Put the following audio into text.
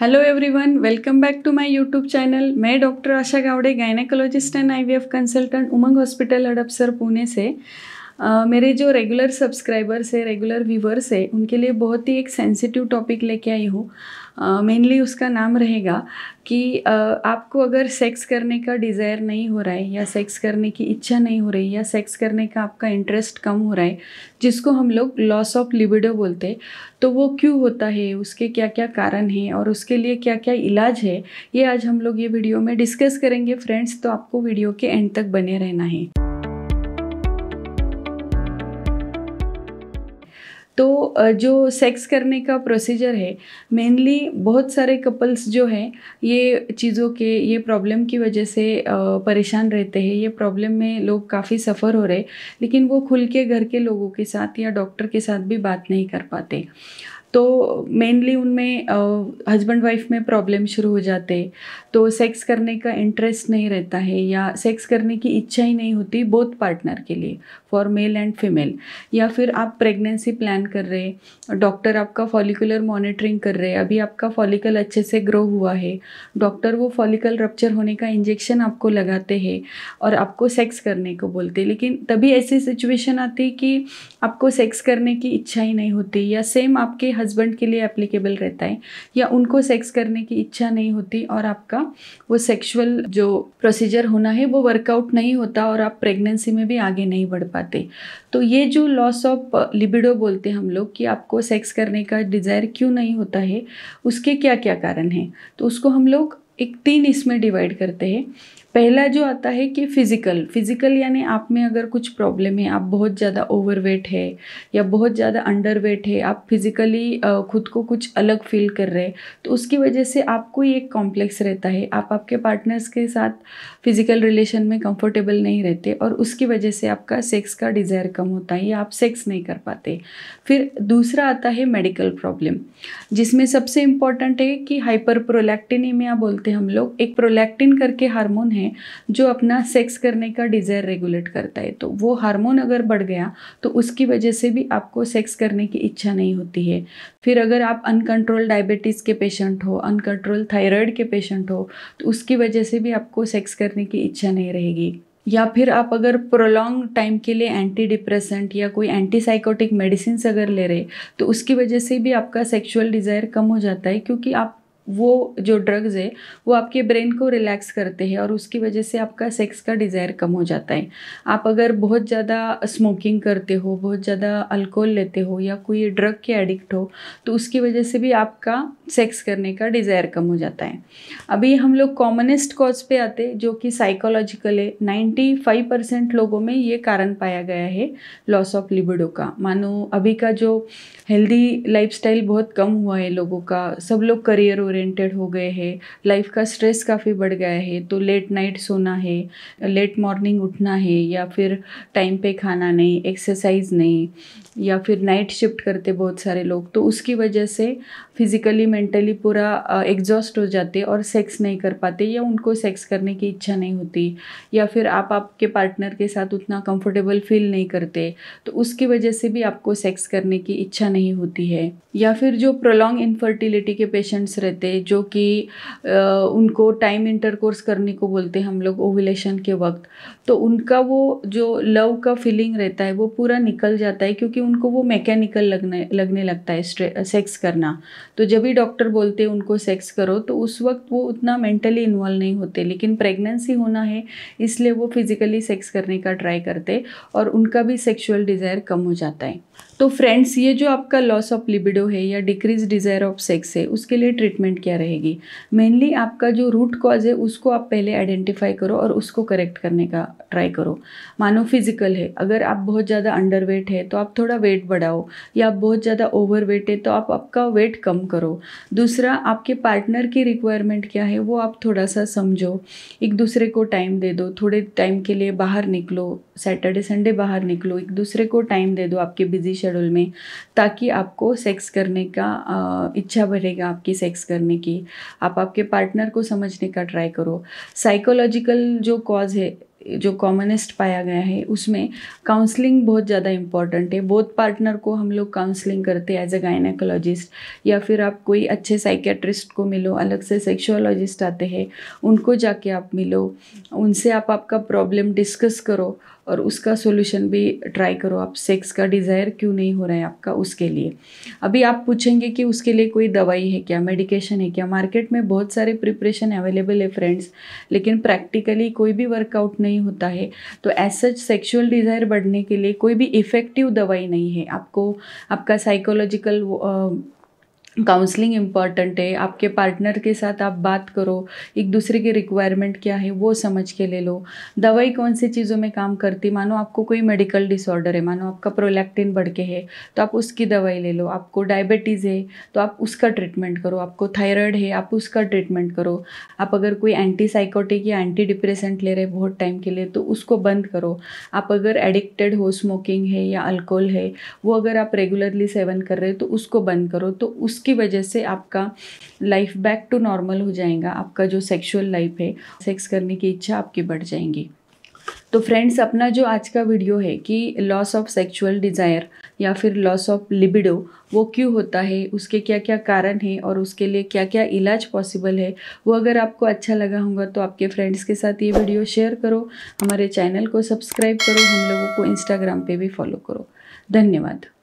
hello everyone welcome back to my YouTube channel मैं doctor Asha Gawade gynaecologist and IVF consultant Umang hospital Hadapsar Pune से मेरे जो regular subscribers है regular viewers है उनके लिए बहुत ही एक सेंसिटिव टॉपिक लेके आई हूँ मेनली उसका नाम रहेगा कि आपको अगर सेक्स करने का डिज़ायर नहीं हो रहा है या सेक्स करने की इच्छा नहीं हो रही या सेक्स करने का आपका इंटरेस्ट कम हो रहा है जिसको हम लोग लॉस ऑफ लिबिडो बोलते हैं तो वो क्यों होता है उसके क्या क्या कारण हैं और उसके लिए क्या क्या इलाज है ये आज हम लोग ये वीडियो में डिस्कस करेंगे फ्रेंड्स तो आपको वीडियो के एंड तक बने रहना है तो जो सेक्स करने का प्रोसीजर है मेनली बहुत सारे कपल्स जो हैं ये चीज़ों के ये प्रॉब्लम की वजह से परेशान रहते हैं ये प्रॉब्लम में लोग काफ़ी सफ़र हो रहे लेकिन वो खुल के घर के लोगों के साथ या डॉक्टर के साथ भी बात नहीं कर पाते तो मेनली उनमें हस्बैंड वाइफ में प्रॉब्लम शुरू हो जाते तो सेक्स करने का इंटरेस्ट नहीं रहता है या सेक्स करने की इच्छा ही नहीं होती बोथ पार्टनर के लिए फॉर मेल एंड फीमेल या फिर आप प्रेगनेंसी प्लान कर रहे हैं डॉक्टर आपका फॉलिकुलर मॉनिटरिंग कर रहे हैं अभी आपका फॉलिकल अच्छे से ग्रो हुआ है डॉक्टर वो फॉलिकल रप्चर होने का इंजेक्शन आपको लगाते हैं और आपको सेक्स करने को बोलते हैं लेकिन तभी ऐसी सिचुएशन आती है कि आपको सेक्स करने की इच्छा ही नहीं होती या सेम आपके हस्बैंड के लिए एप्लीकेबल रहता है या उनको सेक्स करने की इच्छा नहीं होती और आपका वो सेक्सुअल जो प्रोसीजर होना है वो वर्कआउट नहीं होता और आप प्रेगनेंसी में भी आगे नहीं बढ़ पाते पाते तो ये जो लॉस ऑफ लिबिडो बोलते हैं हम लोग कि आपको सेक्स करने का डिज़ायर क्यों नहीं होता है उसके क्या क्या कारण हैं तो उसको हम लोग एक तीन इसमें डिवाइड करते हैं पहला जो आता है कि फिज़िकल फिज़िकल यानी आप में अगर कुछ प्रॉब्लम है आप बहुत ज़्यादा ओवरवेट है या बहुत ज़्यादा अंडरवेट है आप फिज़िकली खुद को कुछ अलग फील कर रहे हैं तो उसकी वजह से आपको ये एक कॉम्प्लेक्स रहता है आप आपके पार्टनर्स के साथ फिज़िकल रिलेशन में कंफर्टेबल नहीं रहते और उसकी वजह से आपका सेक्स का डिज़ायर कम होता है या आप सेक्स नहीं कर पाते फिर दूसरा आता है मेडिकल प्रॉब्लम जिसमें सबसे इम्पॉर्टेंट है कि हाइपर प्रोलैक्टिनीमिया बोलते हैं हम लोग एक प्रोलैक्टिन करके हारमोन है हैं जो अपना सेक्स करने का डिज़ायर रेगुलेट करता है तो वो हार्मोन अगर बढ़ गया तो उसकी वजह से भी आपको सेक्स करने की इच्छा नहीं होती है फिर अगर आप अनकंट्रोल डायबिटीज़ के पेशेंट हो अनकंट्रोल थायराइड के पेशेंट हो तो उसकी वजह से भी आपको सेक्स करने की इच्छा नहीं रहेगी या फिर आप अगर प्रोलॉन्ग टाइम के लिए एंटी डिप्रेसेंट या कोई एंटी साइकोटिक मेडिसिन अगर ले रहे तो उसकी वजह से भी आपका सेक्सुअल डिज़ायर कम हो जाता है क्योंकि आप वो जो ड्रग्स है वो आपके ब्रेन को रिलैक्स करते हैं और उसकी वजह से आपका सेक्स का डिज़ायर कम हो जाता है आप अगर बहुत ज़्यादा स्मोकिंग करते हो बहुत ज़्यादा अल्कोहल लेते हो या कोई ड्रग के एडिक्ट हो तो उसकी वजह से भी आपका सेक्स करने का डिज़ायर कम हो जाता है अभी हम लोग कॉमनेस्ट कॉज पे आते जो कि साइकोलॉजिकल है नाइन्टी फाइव परसेंट लोगों में ये कारण पाया गया है लॉस ऑफ लिबिडो का मानो अभी का जो हेल्दी लाइफस्टाइल बहुत कम हुआ है लोगों का सब लोग करियर ओरिएंटेड हो गए हैं लाइफ का स्ट्रेस काफ़ी बढ़ गया है तो लेट नाइट सोना है लेट मॉर्निंग उठना है या फिर टाइम पे खाना नहीं एक्सरसाइज नहीं या फिर नाइट शिफ्ट करते बहुत सारे लोग तो उसकी वजह से फिज़िकली मेंटली पूरा एग्जॉस्ट हो जाते और सेक्स नहीं कर पाते या उनको सेक्स करने की इच्छा नहीं होती या फिर आप आपके पार्टनर के साथ उतना कंफर्टेबल फील नहीं करते तो उसकी वजह से भी आपको सेक्स करने की इच्छा नहीं होती है या फिर जो प्रोलॉन्ग इनफर्टिलिटी के पेशेंट्स रहते जो कि उनको टाइम इंटरकोर्स करने को बोलते हैं हम लोग ओविलेशन के वक्त तो उनका वो जो लव का फीलिंग रहता है वो पूरा निकल जाता है क्योंकि उनको वो मैकेनिकल लगने लगने लगता है सेक्स करना तो जब भी डॉक्टर बोलते हैं उनको सेक्स करो तो उस वक्त वो उतना मेंटली इन्वॉल्व नहीं होते लेकिन प्रेगनेंसी होना है इसलिए वो फिज़िकली सेक्स करने का ट्राई करते और उनका भी सेक्सुअल डिज़ायर कम हो जाता है तो फ्रेंड्स ये जो आपका लॉस ऑफ लिबिडो है या डिक्रीज डिज़ायर ऑफ सेक्स है उसके लिए ट्रीटमेंट क्या रहेगी मेनली आपका जो रूट कॉज है उसको आप पहले आइडेंटिफाई करो और उसको करेक्ट करने का ट्राई करो मानो फिजिकल है अगर आप बहुत ज़्यादा अंडर वेट है तो आप थोड़ा वेट बढ़ाओ या आप बहुत ज़्यादा ओवर वेट है तो आप आपका वेट कम करो दूसरा आपके पार्टनर की रिक्वायरमेंट क्या है वो आप थोड़ा सा समझो एक दूसरे को टाइम दे दो थोड़े टाइम के लिए बाहर निकलो सैटरडे संडे बाहर निकलो एक दूसरे को टाइम दे दो आपके बिजी शेड्यूल में ताकि आपको सेक्स करने का इच्छा बढ़ेगा आपकी सेक्स करने की आप आपके पार्टनर को समझने का ट्राई करो साइकोलॉजिकल जो कॉज है जो कॉमनेस्ट पाया गया है उसमें काउंसलिंग बहुत ज़्यादा इम्पॉर्टेंट है बोथ पार्टनर को हम लोग काउंसलिंग करते हैं एज अ गाइनाकोलॉजिस्ट या फिर आप कोई अच्छे साइकेट्रिस्ट को मिलो अलग से सेक्शुअलॉजिस्ट आते हैं उनको जाके आप मिलो उनसे आप आपका प्रॉब्लम डिस्कस करो और उसका सोल्यूशन भी ट्राई करो आप सेक्स का डिज़ायर क्यों नहीं हो रहा है आपका उसके लिए अभी आप पूछेंगे कि उसके लिए कोई दवाई है क्या मेडिकेशन है क्या मार्केट में बहुत सारे प्रिपरेशन अवेलेबल है फ्रेंड्स लेकिन प्रैक्टिकली कोई भी वर्कआउट नहीं नहीं होता है तो एज सच सेक्शुअल डिज़ायर बढ़ने के लिए कोई भी इफ़ेक्टिव दवाई नहीं है आपको आपका साइकोलॉजिकल काउंसलिंग इम्पॉर्टेंट है आपके पार्टनर के साथ आप बात करो एक दूसरे की रिक्वायरमेंट क्या है वो समझ के ले लो दवाई कौन सी चीज़ों में काम करती मानो आपको कोई मेडिकल डिसऑर्डर है मानो आपका प्रोलैक्टिन बढ़ के है तो आप उसकी दवाई ले लो आपको डायबिटीज़ है तो आप उसका ट्रीटमेंट करो आपको थायराइड है आप उसका ट्रीटमेंट करो आप अगर कोई एंटी साइकोटिक या एंटी डिप्रेसेंट ले रहे बहुत टाइम के लिए तो उसको बंद करो आप अगर एडिक्टेड हो स्मोकिंग है या अल्कोहल है वो अगर आप रेगुलरली सेवन कर रहे हो तो उसको बंद करो तो उसके उसकी वजह से आपका लाइफ बैक टू नॉर्मल हो जाएगा आपका जो सेक्सुअल लाइफ है सेक्स करने की इच्छा आपकी बढ़ जाएंगी तो फ्रेंड्स अपना जो आज का वीडियो है कि लॉस ऑफ सेक्सुअल डिज़ायर या फिर लॉस ऑफ लिबिडो वो क्यों होता है उसके क्या क्या कारण हैं और उसके लिए क्या क्या इलाज पॉसिबल है वो अगर आपको अच्छा लगा होगा तो आपके फ्रेंड्स के साथ ये वीडियो शेयर करो हमारे चैनल को सब्सक्राइब करो हम लोगों को इंस्टाग्राम पर भी फॉलो करो धन्यवाद